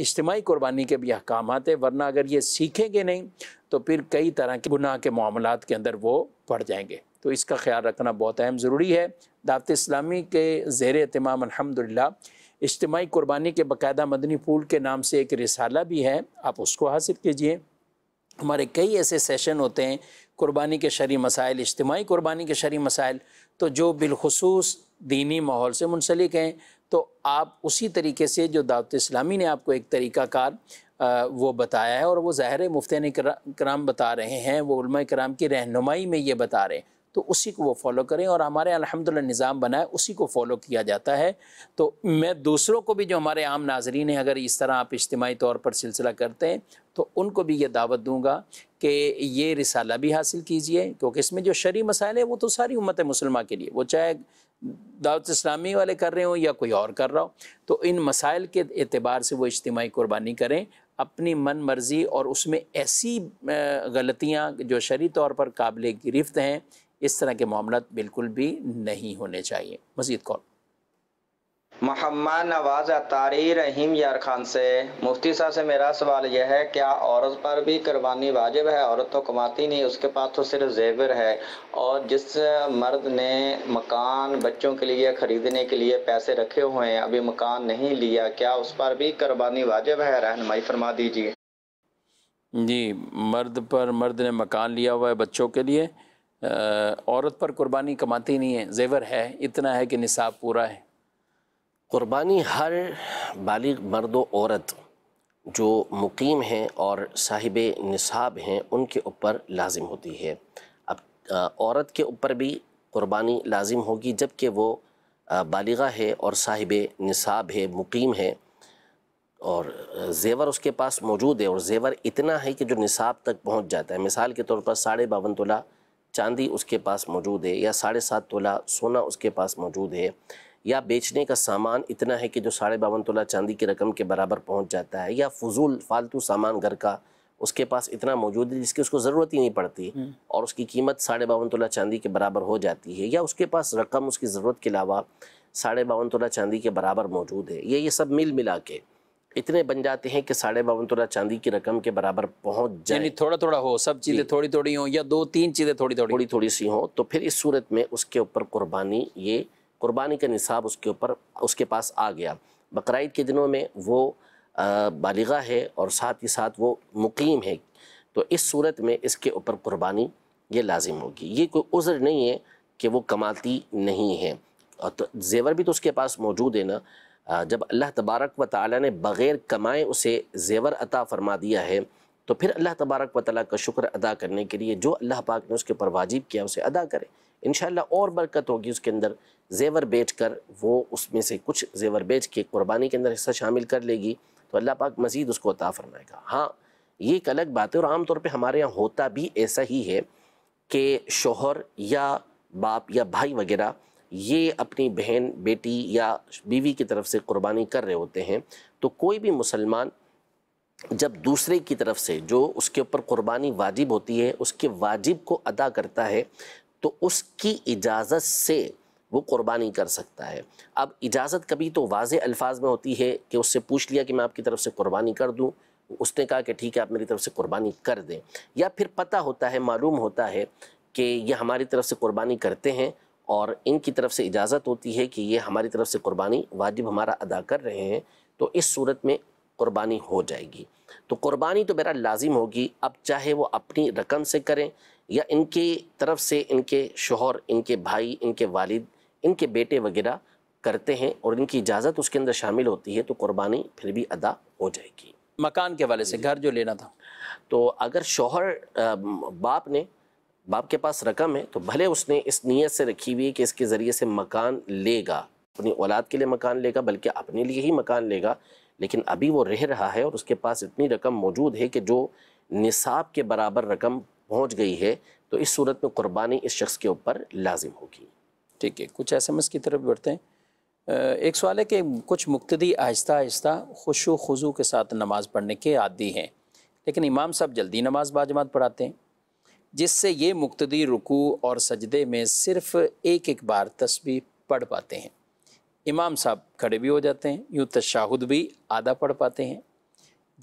इज्तमाही कुर्बानी के भी अहकाम हैं वरना अगर ये सीखेंगे नहीं तो फिर कई तरह के गुनाह के मामला के अंदर वो पड़ जाएंगे तो इसका ख्याल रखना बहुत अहम ज़रूरी है दावत इस्लामी के ज़ेर अहतमाम अलहमदिल्ला इज्तमाही कुर्बानी के बाकायदा मदनी फूल के नाम से एक रिसाला भी है आप उसको हासिल कीजिए हमारे कई ऐसे सेशन होते हैं कुर्बानी के शरी मसाइल इज्तमाही कुर्बानी के शरी मसाइल तो जो बिलखसूस दीनी माहौल से मुंसलिक हैं तो आप उसी तरीके से जो दावत इस्लामी ने आपको एक तरीक़ाकार वो बताया है और वो ज़ाहिर मुफ्तान कराम बता रहे हैं वो उलमा कराम की रहनुमाई में ये बता रहे हैं तो उसी को वो फॉलो करें और हमारे अलहमदिल्ला निज़ाम बनाए उसी को फॉलो किया जाता है तो मैं दूसरों को भी जो हमारे आम नाजरीन हैं अगर इस तरह आप इज्तमी तौर पर सिलसिला करते हैं तो उनको भी ये दावत दूँगा कि ये रिसाला भी हासिल कीजिए क्योंकि इसमें जो शरी मसाइल हैं वो तो सारी उम्मत मुसलमान के लिए वो चाहे दावत इस्लामी वाले कर रहे हों या कोई और कर रहा हो तो इन मसाइल के अतबार से वो इज्तमी कुर्बानी करें अपनी मन मर्ज़ी और उसमें ऐसी गलतियाँ जो शरी तौर पर काबिल गिरफ्त हैं इस तरह के मामला बिल्कुल भी नहीं होने चाहिए मज़ीद कॉल मोहम्मद नवाज अतारी रहीम यार खान से मुफ्ती साहब से मेरा सवाल यह है क्या औरत पर भी कुर्बानी वाजिब है औरत तो कमाती नहीं उसके पास तो सिर्फ जेवर है और जिस मर्द ने मकान बच्चों के लिए ख़रीदने के लिए पैसे रखे हुए हैं अभी मकान नहीं लिया क्या उस पर भी कुर्बानी वाजिब है रहनमाई फरमा दीजिए जी मर्द पर मर्द ने मकान लिया हुआ है बच्चों के लिए औरत पर कुर्बानी कमाती नहीं है जेवर है इतना है कि निसाब पूरा है कुर्बानी हर बालिग मर्द औरत जो मुकीम हैं और साहिब निसाब हैं उनके ऊपर लाजिम होती है अब औरत के ऊपर भी क़ुरबानी लाजिम होगी जबकि वो बालिगा है और साहिब निसाब है मुकीम है और जेवर उसके पास मौजूद है और जेवर इतना है कि जो निसाब तक पहुंच जाता है मिसाल के तौर पर साढ़े बावन तोला चांदी उसके पास मौजूद है या साढ़े सात तोला सोना उसके पास मौजूद है या बेचने का सामान इतना है कि जो साढ़े बावन तोला चांदी की रकम के बराबर पहुंच जाता है या फजूल फालतू सामान घर का उसके पास इतना मौजूद है जिसकी उसको ज़रूरत ही नहीं पड़ती हम्म। और उसकी कीमत साढ़े बावन तोला चांदी के बराबर हो जाती है या उसके पास रकम उसकी ज़रूरत के अलावा साढ़े बावन तोला चांदी के बराबर मौजूद है ये ये सब मिल मिला के इतने बन जाते हैं कि साढ़े बावन तोला चांदी की रकम के बराबर पहुंच जाए थोड़ा थोड़ा हो सब चीज़ें थोड़ी थोड़ी हों या दो तीन चीज़ें थोड़ी थोड़ी थोड़ी थोड़ी सी हों तो फिर इस सूरत में उसके ऊपर कुर्बानी ये कुर्बानी का निसाब उसके ऊपर उसके पास आ गया बकर के दिनों में वो बालिगा है और साथ ही साथ वो मुकीम है तो इस सूरत में इसके ऊपर कुर्बानी ये लाजिम होगी ये कोई उज़र नहीं है कि वो कमाती नहीं है और तो जेवर भी तो उसके पास मौजूद है ना जब अल्लाह तबारक व ताली ने बग़ैर कमाए उसे जेवर अता फ़रमा दिया है तो फिर अल्लाह तबारक व ताली का शुक्र अदा करने के लिए जो अल्लाह पाक ने उसके ऊपर वाजिब किया उसे अदा करें इन और बरकत होगी उसके अंदर जेवर बेच कर वो उसमें से कुछ जेवर बेच के कुर्बानी के अंदर हिस्सा शामिल कर लेगी तो अल्लाह पाक मज़ीद उसको अता फरमाएगा हाँ ये एक अलग बात है और आमतौर पर हमारे यहाँ होता भी ऐसा ही है कि शोहर या बाप या भाई वगैरह ये अपनी बहन बेटी या बीवी की तरफ से कुर्बानी कर रहे होते हैं तो कोई भी मुसलमान जब दूसरे की तरफ से जो उसके ऊपर कुर्बानी वाजिब होती है उसके वाजिब को अदा करता है तो उसकी इजाज़त से वो कुर्बानी कर सकता है अब इजाज़त कभी तो वाज अल्फाज में होती है कि उससे पूछ लिया कि मैं आपकी तरफ से कुर्बानी कर दूँ उसने कहा कि ठीक है आप मेरी तरफ से कुर्बानी कर दें या फिर पता होता है मालूम होता है कि ये हमारी तरफ से कुर्बानी करते हैं और इनकी तरफ से इजाज़त होती है कि ये हमारी तरफ से कुर्बानी वाजिब हमारा अदा कर रहे हैं तो इस सूरत में कुर्बानी हो जाएगी तो कुर्बानी तो मेरा लाजिम होगी अब चाहे वो अपनी रकम से करें या इनके तरफ से इनके शोहर इनके भाई इनके वालिद इनके बेटे वगैरह करते हैं और इनकी इजाज़त उसके अंदर शामिल होती है तो कुर्बानी फिर भी अदा हो जाएगी मकान के हवाले से घर जो लेना था तो अगर शोहर बाप ने बाप के पास रकम है तो भले उसने इस नीयत से रखी हुई है कि इसके ज़रिए से मकान लेगा अपनी औलाद के लिए मकान लेगा बल्कि अपने लिए ही मकान लेगा लेकिन अभी वो रह रहा है और उसके पास इतनी रकम मौजूद है कि जो निसाब के बराबर रकम पहुंच गई है तो इस सूरत में कुर्बानी इस शख्स के ऊपर लाजिम होगी ठीक है कुछ एस की तरफ बढ़ते हैं एक सवाल है कि कुछ मुक्तदी आहिस्ता आहिस्ता खुश खुजू के साथ नमाज़ पढ़ने के आदि हैं लेकिन इमाम साहब जल्दी नमाज बाजमात पढ़ाते हैं जिससे ये मुक्तदी रुकू और सजदे में सिर्फ एक एक बार तस्वीर पढ़ पाते हैं इमाम साहब खड़े भी हो जाते हैं यूँ तशाहुद भी आधा पढ़ पाते हैं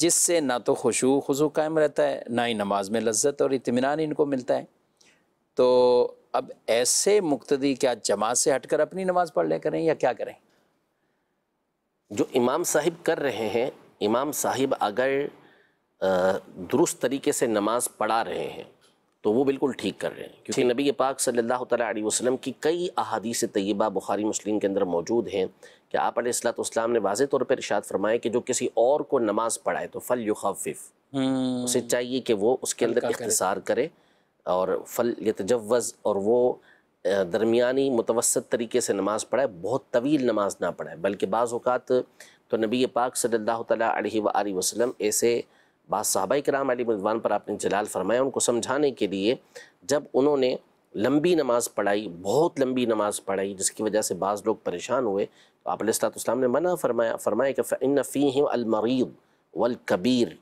जिससे ना तो खुशो खुजू कायम रहता है ना ही नमाज में लज्जत और इतमान इनको मिलता है तो अब ऐसे मुक्तदी क्या जमात से हटकर अपनी नमाज पढ़ ले करें या क्या करें जो इमाम साहिब कर रहे हैं इमाम साहिब अगर दुरुस्त तरीके से नमाज पढ़ा रहे हैं तो वो बिल्कुल ठीक कर रहे हैं क्योंकि नबी पाक सल्लल्लाहु अलैहि वसल्लम की कई अहादीस तय्यबा बुखारी मुस्लिम के अंदर मौजूद हैं कि आप इस्लाम ने वाज तौर पर इशाद फरमाए कि जो किसी और को नमाज पढ़ाए तो फल युखफ़ हम्म। उसे चाहिए कि वो उसके अंदर इख्तसार करे और फल यतजवज़ और वो दरमियानी मुतवसत तरीके से नमाज़ पढ़ाए बहुत तवील नमाज ना पढ़ाए बल्कि बाज़ अवत तो नबी पाक सल्ला वसलम ऐसे बाद कराम अली मदवान पर आपने जलाल फरमाया उनको समझाने के लिए जब उन्होंने लंबी नमाज़ पढ़ाई बहुत लंबी नमाज़ पढ़ाई जिसकी वजह से बाज़ लोग परेशान हुए तो आपलाम ने मना फरमाया फरमाया कि फ़िन फ़ी अलमरीब वल कबीर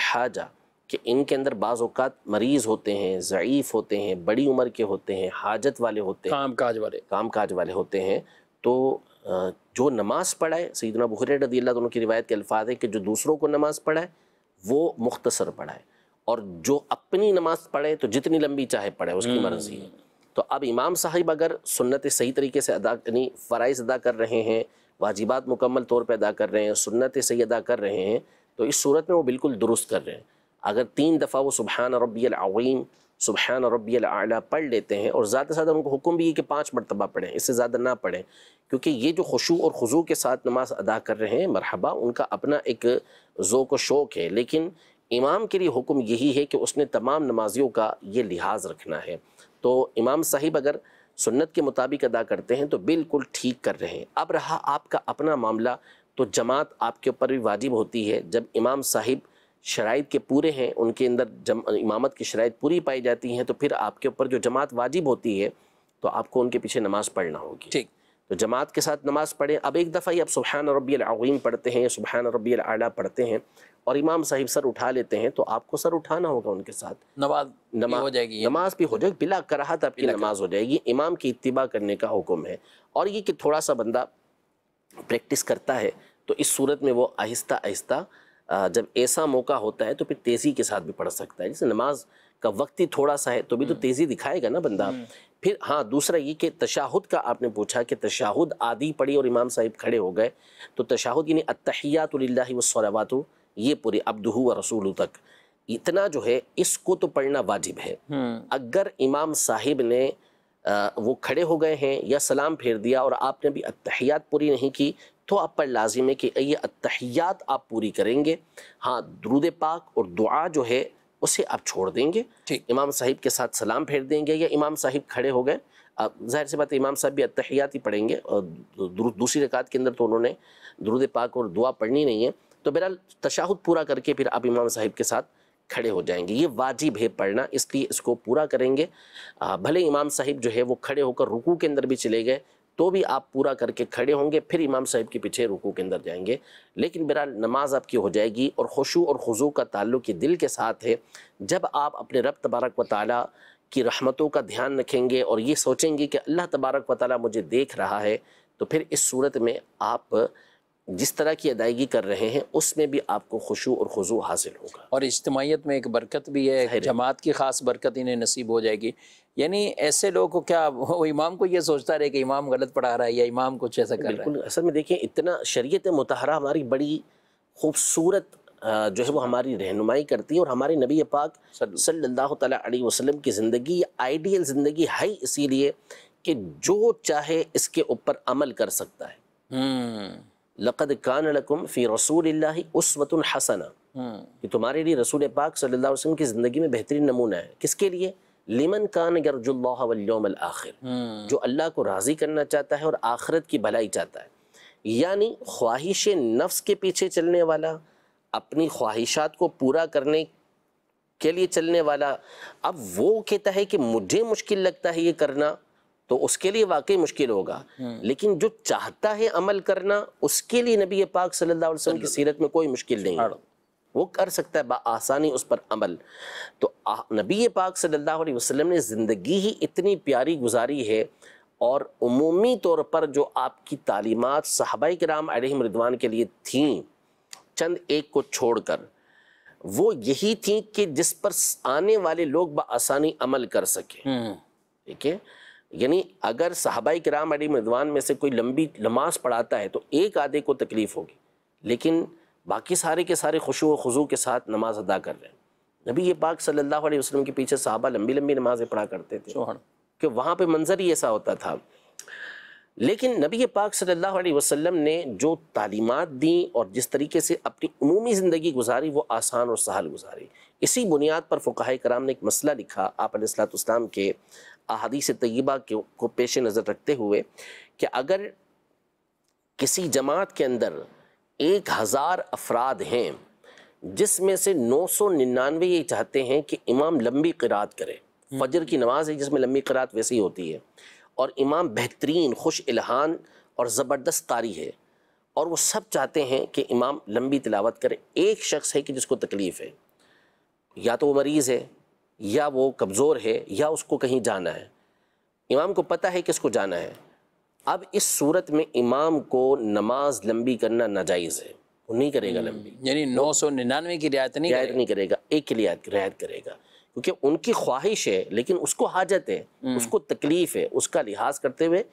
हाजा कि इनके अंदर बाज़ अवत मरीज़ होते हैं ज़यीफ़ होते हैं बड़ी उम्र के होते हैं हाजत वाले होते हैं काम काज वाले काम वाले होते हैं तो जो नमाज़ पढ़ाए सईदना बुखर रदी अल्लाह दोनों की रिवायत के अल्फाज है कि जो दूसरों को नमाज़ पढ़ाए वो मुख्तसर पढ़ाए और जो अपनी नमाज पढ़े तो जितनी लंबी चाहे पढ़े उसकी हम्म। मर्जी है तो अब इमाम साहिब अगर सुन्नत सही तरीके से अदा यानी फ़रज़ अदा कर रहे हैं वाजिबात मुकम्मल तौर पर अदा कर रहे हैं सुन्नत सही अदा कर रहे हैं तो इस सूरत में वो बिल्कुल दुरुस्त कर रहे हैं अगर तीन दफ़ा वो सुबहान रबीम सुबहान रबीआला पढ़ लेते हैं और ज़्यादा से ज़्यादा उनको हुक्म भी है कि पाँच मरतबा पढ़ें इससे ज़्यादा ना पढ़ें क्योंकि ये जो खुशू और खुजू के साथ नमाज अदा कर रहे हैं मरहबा उनका अपना एक ज़ोक शौक़ है लेकिन इमाम के लिए हुक्म यही है कि उसने तमाम नमाजियों का ये लिहाज रखना है तो इमाम साहिब अगर सुन्नत के मुताबिक अदा करते हैं तो बिल्कुल ठीक कर रहे हैं अब रहा आपका अपना मामला तो जमात आपके ऊपर भी वाजिब होती है जब इमाम साहिब शराइ के पूरे हैं उनके अंदर जम इमामत की शराइ पूरी पाई जाती हैं तो फिर आपके ऊपर जो जमात वाजिब होती है तो आपको उनके पीछे नमाज़ पढ़ना होगी ठीक तो जमात के साथ नमाज़ पढ़ें अब एक दफ़ा ही आप सुबहान रबीम पढ़ते हैं सुबहान रबी आला पढ़ते हैं और इमाम साहिब सर उठा लेते हैं तो आपको सर उठाना होगा उनके साथ नमाज नमाज हो जाएगी नमाज भी हो जाएगी बिला कराहत आपकी नमाज हो जाएगी इमाम की इतबा करने का हुक्म है और ये कि थोड़ा सा बंदा प्रैक्टिस करता है तो इस सूरत में वो आहिस्ता आहिस्ता जब ऐसा मौका होता है तो फिर तेज़ी के साथ भी पढ़ सकता है जैसे नमाज का वक्त ही थोड़ा सा है तो भी तो हम्म। तेज़ी दिखाएगा ना बंदा हम्म। फिर हाँ दूसरा ये कि तशाहुद का आपने पूछा कि तशाहुद आदि पढ़ी और इमाम साहिब खड़े हो गए तो तशाहुद यानी अतहियात वसलावात ये पूरे अब्दू व रसूल तक इतना जो है इसको तो पढ़ना वाजिब है हम्म। अगर इमाम साहिब ने आ, वो खड़े हो गए हैं या सलाम फेर दिया और आपने भी अतहियात पूरी नहीं की तो आप पर लाजिम है कि ये अतहियात आप पूरी करेंगे हाँ दरूद पाक और दुआ जो है उसे आप छोड़ देंगे इमाम साहिब के साथ सलाम फेर देंगे या इमाम साहिब खड़े हो गए अब जाहिर सी बात इमाम साहब भी अतहियात ही पढ़ेंगे और दूसरी रकात के अंदर तो उन्होंने दरूद पाक और दुआ पढ़नी नहीं है तो बहरहाल तशाहुद पूरा करके फिर आप इमाम साहिब के साथ खड़े हो जाएंगे ये वाजिब है पढ़ना इसलिए इसको पूरा करेंगे भले इमाम साहिब जो है वो खड़े होकर रुकू के अंदर भी चले गए तो भी आप पूरा करके खड़े होंगे फिर इमाम साहब के पीछे रुकू के अंदर जाएंगे लेकिन बहरहाल नमाज आपकी हो जाएगी और खुशू और ख़ुजू का ताल्लुक ये दिल के साथ है जब आप अपने रब तबारक व ताली की रहमतों का ध्यान रखेंगे और ये सोचेंगे कि अल्लाह तबारक व ताली मुझे देख रहा है तो फिर इस सूरत में आप जिस तरह की अदायगी कर रहे हैं उसमें भी आपको खुशू और खुजू हासिल होगा और इज्तमाहीत में एक बरकत भी है जमात की ख़ास बरकत इन्हें नसीब हो जाएगी यानी ऐसे लोग को क्या वो इमाम को ये सोचता रहे कि इमाम गलत पढ़ा रहा है या इमाम कुछ ऐसा कर बिल्कुल असल में देखिए इतना शरीत मतहरा हमारी बड़ी खूबसूरत जो है वो हमारी रहनुमाई करती है और हमारे नबी पाक सल्लल्लाहु अलैहि वसल्लम की ज़िंदगी आइडियल ज़िंदगी है इसीलिए कि जो चाहे इसके ऊपर अमल कर सकता है हम्म। लक़द कान लकुम फ़ी रसूल उसवत हसना कि तुम्हारे लिए रसूल पाक सल्लल्लाहु अलैहि वसल्लम की ज़िंदगी में बेहतरीन नमूना है किसके लिए लिमन कान गरजुल्लावल आखिर hmm. जो अल्लाह को राज़ी करना चाहता है और आखरत की भलाई चाहता है यानी ख्वाहिश नफ्स के पीछे चलने वाला अपनी ख्वाहिशात को पूरा करने के लिए चलने वाला अब वो कहता है कि मुझे मुश्किल लगता है ये करना तो उसके लिए वाकई मुश्किल होगा हम्म। लेकिन जो चाहता है अमल करना उसके लिए नबी पाक सल्लल्लाहु अलैहि वसल्लम की सीरत में कोई मुश्किल नहीं है वो कर सकता है बासानी उस पर अमल तो नबी पाक सल्लल्लाहु अलैहि वसल्लम ने ज़िंदगी ही इतनी प्यारी गुजारी है और उमूमी तौर पर जो आपकी तालीमत साहबा कराम रिदवान के लिए थी चंद एक को छोड़कर वो यही थी कि जिस पर आने वाले लोग बसानी अमल कर सकें हम्म। ठीक है यानी अगर साहबा कराम अली मदवान में से कोई लंबी नमाज पढ़ाता है तो एक आधे को तकलीफ़ होगी लेकिन बाकी सारे के सारे खुशु खुजू के साथ नमाज अदा कर रहे हैं नबी पाक सल्लल्लाहु अलैहि वसल्लम के पीछे साहबा लंबी लंबी नमाज़ें पढ़ा करते थे कि वहाँ पे मंज़र ही ऐसा होता था लेकिन नबी पाक सल्लल्लाहु अलैहि वसल्लम ने जो तालीमत दी और जिस तरीके से अपनी अमूमी ज़िंदगी गुजारी वो आसान और सहल गुजारी इसी बुनियाद पर फ़ुकाह कराम ने एक मसला लिखा आप के अहादीस तयबा को पेश नज़र रखते हुए कि अगर किसी जमात के अंदर एक हज़ार अफराद हैं जिसमें से नौ सौ निन्यानवे ये चाहते हैं कि इमाम लंबी किरात करे हम्म। फजर की नमाज है जिसमें लंबी किरात वैसे ही होती है और इमाम बेहतरीन खुश इल्हान और ज़बरदस्त कारी है और वो सब चाहते हैं कि इमाम लंबी तिलावत करें एक शख्स है कि जिसको तकलीफ़ है या तो वो मरीज़ है या वो कमज़ोर है या उसको कहीं जाना है इमाम को पता है कि इसको जाना है अब इस सूरत में इमाम को नमाज लंबी करना नाजायज़ है वो नहीं करेगा हम्म, लंबी यानी नौ सौ निन्यानवे की रियायत नहीं रियायत नहीं करेगा एक की रियायत रियायत करेगा क्योंकि उनकी ख्वाहिश है लेकिन उसको हाजत है हम्म। उसको तकलीफ़ है उसका लिहाज करते हुए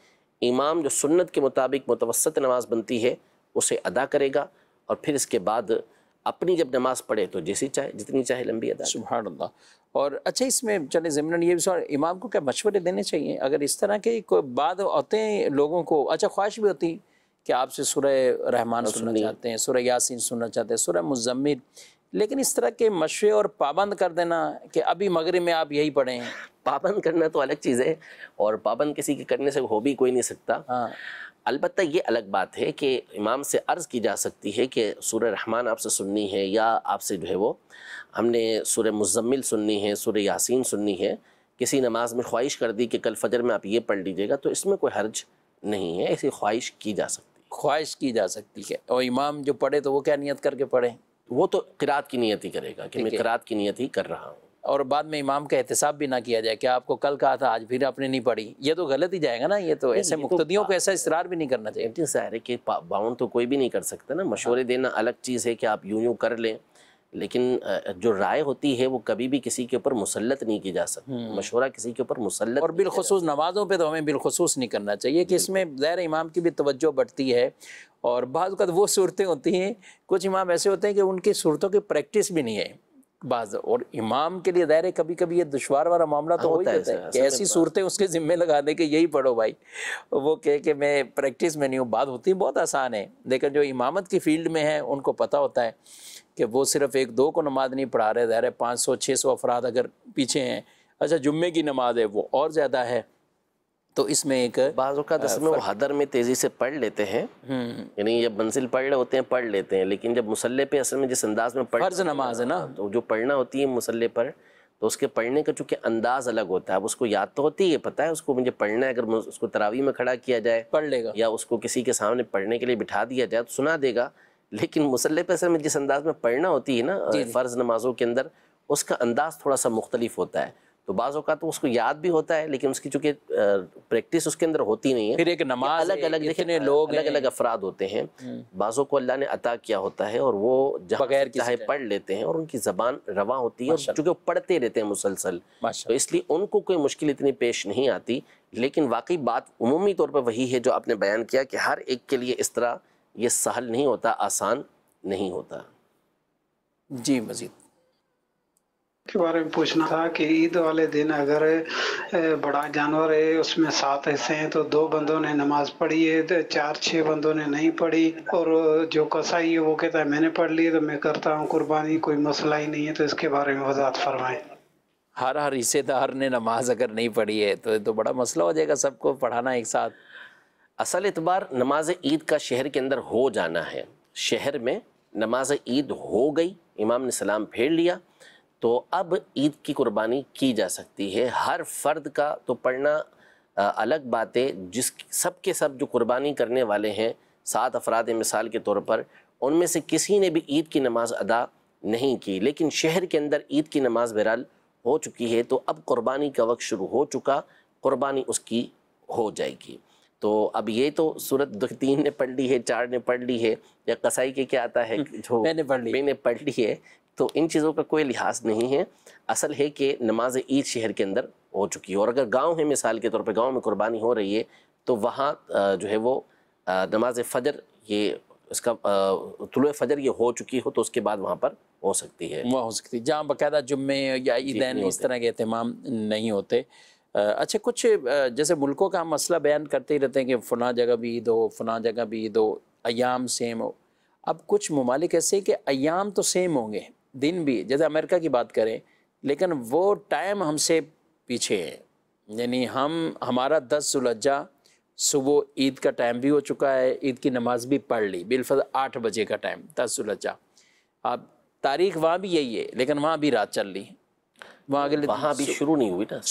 इमाम जो सुन्नत के मुताबिक मुतवसत नमाज बनती है उसे अदा करेगा और फिर इसके बाद अपनी जब नमाज पढ़े तो जैसी चाहे जितनी चाहे लंबी अदा सुबह अल्लाह और अच्छा इसमें चले जमन ये भी इमाम को क्या मशवरे देने चाहिए अगर इस तरह के कोई बाद हैं लोगों को अच्छा ख्वाहिश भी होती कि आपसे सुरह रहमान सुनना चाहते हैं सुरह यासिन सुनना चाहते हैं सुरह मुजम्मिल लेकिन इस तरह के मशवे और पाबंद कर देना कि अभी मगरब में आप यही पढ़ें पाबंद करना तो अलग चीज़ है और पाबंद किसी के करने से हो भी कोई नहीं सकता हाँ अलबत् ये अलग बात है कि इमाम से अर्ज़ की जा सकती है कि सूर रहमान आपसे सुननी है या आपसे जो है वो हमने सूर मुजम्मिल सुननी है सूर यासीन सुननी है किसी नमाज में ख्वाहिश कर दी कि कल फजर में आप ये पढ़ लीजिएगा तो इसमें कोई हर्ज नहीं है ऐसी ख्वाहिश की जा सकती है ख्वाहिश की जा सकती है और इमाम जो पढ़े तो वो क्या नियत करके पढ़े वो तो किरात की नियत ही करेगा कि मैं किरात की नियत ही कर रहा हूँ और बाद में इमाम का एहतसाब भी ना किया जाए कि आपको कल कहा था आज फिर आपने नहीं पढ़ी ये तो गलत ही जाएगा ना ये तो ऐसे तो मुख्तियों को ऐसा इसरार भी नहीं करना चाहिए सारे के कि बाउंड तो कोई भी नहीं कर सकता ना हाँ। मशवरे देना अलग चीज़ है कि आप यूँ यूँ कर लें लेकिन जो राय होती है वो कभी भी किसी के ऊपर मुसलत नहीं की जा सकती हम्म। मशवरा किसी के ऊपर मुसलत और बिलखसूस नमाज़ों पे तो हमें बिलखसूस नहीं करना चाहिए कि इसमें ज़ैर इमाम की भी तवज्जो बढ़ती है और बाद वो सूरतें होती हैं कुछ इमाम ऐसे होते हैं कि उनकी सूरतों की प्रैक्टिस भी नहीं है बाज और इमाम के लिए दायरे कभी कभी ये दुशवार वाला मामला तो हाँ, होता है कि ऐसी सूरतें उसके ज़िम्मे लगा दें कि यही पढ़ो भाई वो कह के मैं प्रैक्टिस में नहीं हूँ बात होती बहुत आसान है लेकिन जो इमामत की फील्ड में है उनको पता होता है कि वो सिर्फ़ एक दो को नमाज नहीं पढ़ा रहे दायरे पाँच सौ छः सौ अफराद अगर पीछे हैं अच्छा जुम्मे की नमाज है वो और ज़्यादा है तो इसमें एक बाज़ात असल में वो हदर में तेज़ी से पढ़ लेते हैं हम्म। यानी जब मंजिल पढ़ रहे होते हैं पढ़ लेते हैं लेकिन जब मुसल्ले पे असल में जिस अंदाज में पढ़ फर्ज नमाज है ना हाँ, तो जो पढ़ना होती है मुसल्ले पर तो उसके पढ़ने का चूंकि अंदाज़ अलग होता है अब उसको याद तो होती है पता है उसको मुझे पढ़ना है अगर उसको तरावी में खड़ा किया जाए पढ़ लेगा या उसको किसी के सामने पढ़ने के लिए बिठा दिया जाए तो सुना देगा लेकिन मुसल्ले पे असल में जिस अंदाज में पढ़ना होती है ना फ़र्ज़ नमाजों के अंदर उसका अंदाज़ थोड़ा सा मुख्तलिफ होता है तो बाज़ अवत तो उसको याद भी होता है लेकिन उसकी चूंकि प्रैक्टिस उसके अंदर होती नहीं है फिर एक नमाज अलग अलग देखने लोग अलग अलग अफराद होते हैं हम्म। बाज़ों को अल्लाह ने अता किया होता है और वो बगैर चाहे पढ़ लेते हैं और उनकी ज़बान रवा होती है चूंकि वो पढ़ते रहते हैं मुसलसल तो इसलिए उनको कोई मुश्किल इतनी पेश नहीं आती लेकिन वाकई बात उमूमी तौर पर वही है जो आपने बयान किया कि हर एक के लिए इस तरह ये सहल नहीं होता आसान नहीं होता जी मज़ीद के बारे में पूछना था कि ईद वाले दिन अगर बड़ा जानवर है उसमें सात ऐसे हैं तो दो बंदों ने नमाज पढ़ी है तो चार छः बंदों ने नहीं पढ़ी और जो कसाई है वो कहता है मैंने पढ़ ली तो मैं करता हूँ कुर्बानी कोई मसला ही नहीं है तो इसके बारे में वजात फरमाएं हर हर हिस्सेदार ने नमाज अगर नहीं पढ़ी है तो तो बड़ा मसला हो जाएगा सबको पढ़ाना एक साथ असल एतबार नमाज ईद का शहर के अंदर हो जाना है शहर में नमाज ईद हो गई इमाम ने सलाम फेर लिया तो अब ईद की कुर्बानी की जा सकती है हर फर्द का तो पढ़ना अलग बात है जिस सब के सब जो कुर्बानी करने वाले हैं सात अफराद मिसाल के तौर पर उनमें से किसी ने भी ईद की नमाज़ अदा नहीं की लेकिन शहर के अंदर ईद की नमाज़ बहरहाल हो चुकी है तो अब कुर्बानी का वक्त शुरू हो चुका कुर्बानी उसकी हो जाएगी तो अब ये तो सूरत दो तीन ने पढ़ ली है चार ने पढ़ ली है या कसाई के क्या आता है जो मैंने पढ़ ली मैंने पढ़ ली है तो इन चीज़ों का कोई लिहाज नहीं है असल है कि नमाज ईद शहर के अंदर हो चुकी है और अगर गांव है मिसाल के तौर पे गांव में कुर्बानी हो रही है तो वहाँ जो है वो नमाज फ़जर ये इसका तुलु फ़जर ये हो चुकी हो तो उसके बाद वहाँ पर हो सकती है वहाँ हो सकती है जहाँ बाकायदा जुम्मे या ईदैन इस तरह के अहतमाम नहीं होते अच्छा कुछ जैसे मुल्कों का हम मसला बयान करते ही रहते हैं कि फना जगह भी ईद हो फना जगह भी ईद हो अयाम सेम हो अब कुछ ममालिक ऐसे कि अयाम तो सेम होंगे दिन भी जैसे अमेरिका की बात करें लेकिन वो टाइम हमसे पीछे है यानी हम हमारा दस जुलज्जा सुबह ईद का टाइम भी हो चुका है ईद की नमाज़ भी पढ़ ली बिलफज आठ बजे का टाइम दस जुलज्जा अब तारीख वहाँ भी यही है लेकिन वहाँ भी रात चल रही है वहाँ अगले वहाँ भी शुरू नहीं हुई ना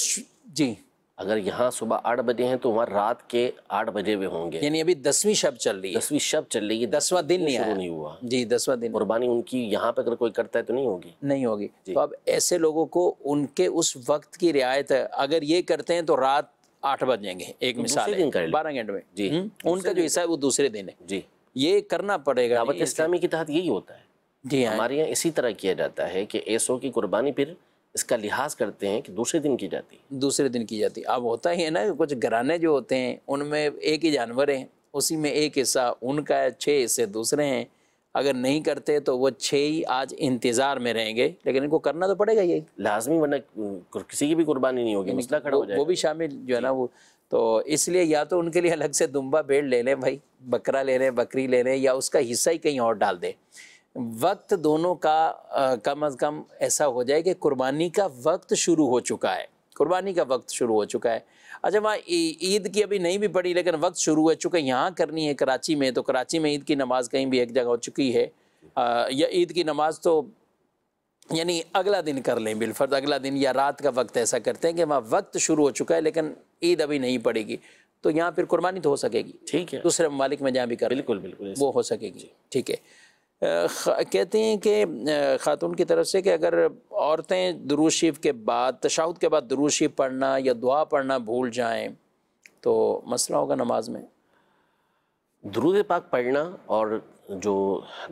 जी अगर यहाँ सुबह आठ बजे हैं तो वहाँ रात के आठ बजे भी होंगे यानी अभी दसवीं शब चल रही है दसवीं शब चल रही है दसवा दिन नहीं शुरू नहीं हुआ जी दसवा दिन कुर्बानी उनकी यहाँ पे अगर कोई करता है तो नहीं होगी नहीं होगी तो अब ऐसे लोगों को उनके उस वक्त की रियायत है अगर ये करते हैं तो रात आठ बजेंगे एक तो मिसाल बारह घंटे में जी हम्म? उनका जो हिस्सा है वो दूसरे दिन है जी ये करना पड़ेगा इस्लामी के तहत यही होता है जी हाँ। हमारे यहाँ इसी तरह किया जाता है कि एसओ की कुर्बानी फिर इसका लिहाज करते हैं कि दूसरे दिन की जाती है दूसरे दिन की जाती है अब होता ही है ना कुछ घराने जो होते हैं उनमें एक ही जानवर हैं उसी में एक हिस्सा उनका है छः हिस्से दूसरे हैं अगर नहीं करते तो वो छः ही आज इंतज़ार में रहेंगे लेकिन इनको करना तो पड़ेगा यही लाजमी वरना किसी की भी कुर्बानी नहीं होगी मसला खड़ा हो वो भी शामिल जो है ना वो तो इसलिए या तो उनके लिए अलग से दुम्बा बेड ले लें भाई बकरा ले लें बकरी ले लें या उसका हिस्सा ही कहीं और डाल दें वक्त दोनों का आ, कम अज़ कम ऐसा हो जाए कि कुर्बानी का वक्त शुरू हो चुका है कुर्बानी का वक्त शुरू हो चुका है अच्छा वहाँ ईद की अभी नहीं भी पड़ी लेकिन वक्त शुरू हो चुका है यहाँ करनी है कराची में तो कराची में ईद की नमाज़ कहीं भी एक जगह हो चुकी है आ, या ईद की नमाज़ तो यानी अगला दिन कर लें बिलफर्द अगला दिन या रात का वक्त ऐसा करते हैं कि वहाँ वक्त शुरू हो चुका है लेकिन ईद अभी नहीं पड़ेगी तो यहाँ फिर कुर्बानी तो हो सकेगी ठीक है दूसरे ममालिक में जहाँ भी कर बिल्कुल बिल्कुल वो हो सकेगी ठीक है कहते हैं कि खातून की तरफ से कि अगर औरतें दरूशीफ के बाद तशाद के बाद दरूशीफ पढ़ना या दुआ पढ़ना भूल जाएं तो मसला होगा नमाज में दरुद पाक पढ़ना और जो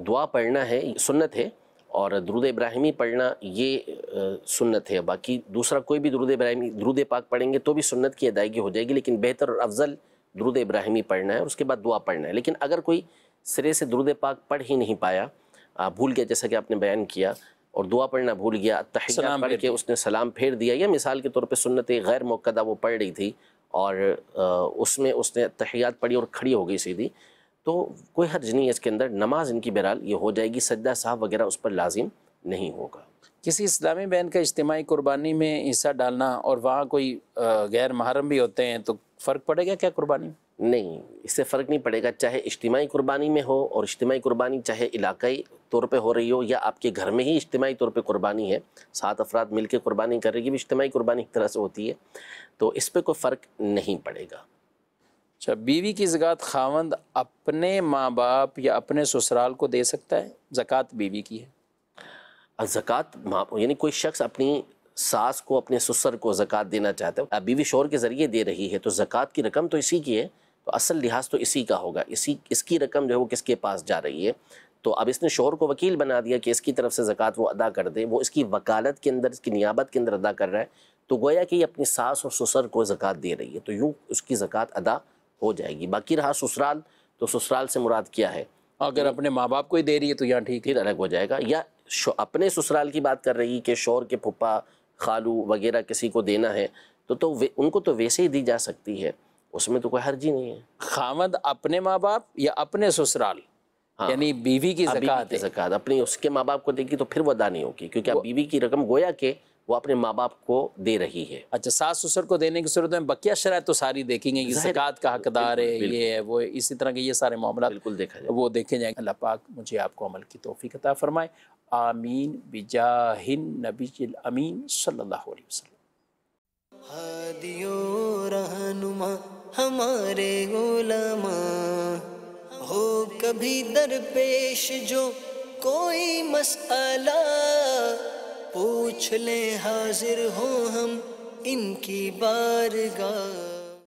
दुआ पढ़ना है सुन्नत है और दरुद इब्राहिमी पढ़ना ये सुन्नत है बाकी दूसरा कोई भी दरुद इब्राहिमी दरुद पाक पढ़ेंगे तो भी सुन्नत की अदायगी हो जाएगी लेकिन बेहतर और अफजल दरुद इब्राहिमी पढ़ना है और उसके बाद दुआ पढ़ना है लेकिन अगर कोई सिरे से दुरुद पाक पढ़ ही नहीं पाया आ, भूल गया जैसा कि आपने बयान किया और दुआ पढ़ना भूल गया तहिया पढ़ के उसने सलाम फेर दिया या मिसाल के तौर पे सुन्नत गैर मौकदा वो पढ़ रही थी और उसमें उसने तहियात पढ़ी और खड़ी हो गई सीधी तो कोई हर्ज नहीं है इसके अंदर नमाज इनकी बहरहाल ये हो जाएगी सज्जा साहब वगैरह उस पर लाजिम नहीं होगा किसी इस्लामी बहन का इज्तमी कुर्बानी में हिस्सा डालना और वहाँ कोई गैर महरम भी होते हैं तो फ़र्क पड़ेगा क्या कुर्बानी में नहीं इससे फ़र्क नहीं पड़ेगा चाहे इज्तमाही कुर्बानी में हो और इज्तमाही कुर्बानी चाहे इलाकई तौर पे हो रही हो या आपके घर में ही इज्तिमाही तौर पे कुर्बानी है सात अफराद मिल के कुर्बानी कर रही है इज्तमाही कुर्बानी एक तरह से होती है तो इस पर कोई फ़र्क नहीं पड़ेगा अच्छा बीवी की ज़क़़त खावंद अपने माँ बाप या अपने ससुराल को दे सकता है ज़क़़त बीवी की है ज़क़़त माँ यानी कोई शख्स अपनी सास को अपने ससुर को ज़क़़त देना चाहता है बीवी शोर के ज़रिए दे रही है तो ज़क़़त की रकम तो इसी की है तो असल लिहाज तो इसी का होगा इसी इसकी रकम जो है वो किसके पास जा रही है तो अब इसने शोहर को वकील बना दिया कि इसकी तरफ से ज़क़़त वो अदा कर दे वो इसकी वकालत के अंदर इसकी नियाबत के अंदर अदा कर रहा है तो गोया कि ये अपनी सास और ससुर को ज़क़़त दे रही है तो यूँ उसकी ज़क़़त अदा हो जाएगी बाकी रहा ससुराल तो ससुराल से मुराद क्या है अगर अपने माँ बाप को ही दे रही है तो यहाँ ठीक फिर अलग हो जाएगा या अपने ससुराल की बात कर रही कि शोर के पुप्पा खालू वगैरह किसी को देना है तो तो उनको तो वैसे ही दी जा सकती है उसमें तो कोई हर्जी नहीं है खामद अपने माँ बाप या अपने ससुराल हाँ, यानी बीवी की हाँ, जक़ात जक़ात अपनी उसके माँ बाप को देगी तो फिर वदा नहीं होगी क्योंकि आप बीवी की रकम गोया के वो अपने माँ बाप को दे रही है अच्छा सास ससुर को देने की जरूरत है बकिया शराय तो सारी देखेंगे ये जक़ात का हकदार है ये है वो इसी तरह के ये सारे मामला बिल्कुल देखा जाए वो देखे जाएंगे अल्लाह पाक मुझे आपको अमल की तोफ़ी कता फ़रमाए आमीन बिजाहिन नबी अमीन सल्लल्लाहु अलैहि वसल्लम हादियों रहनुमा हमारे गुलामा हो कभी दरपेश जो कोई मसाला पूछ ले हाजिर हो हम इनकी बारगाह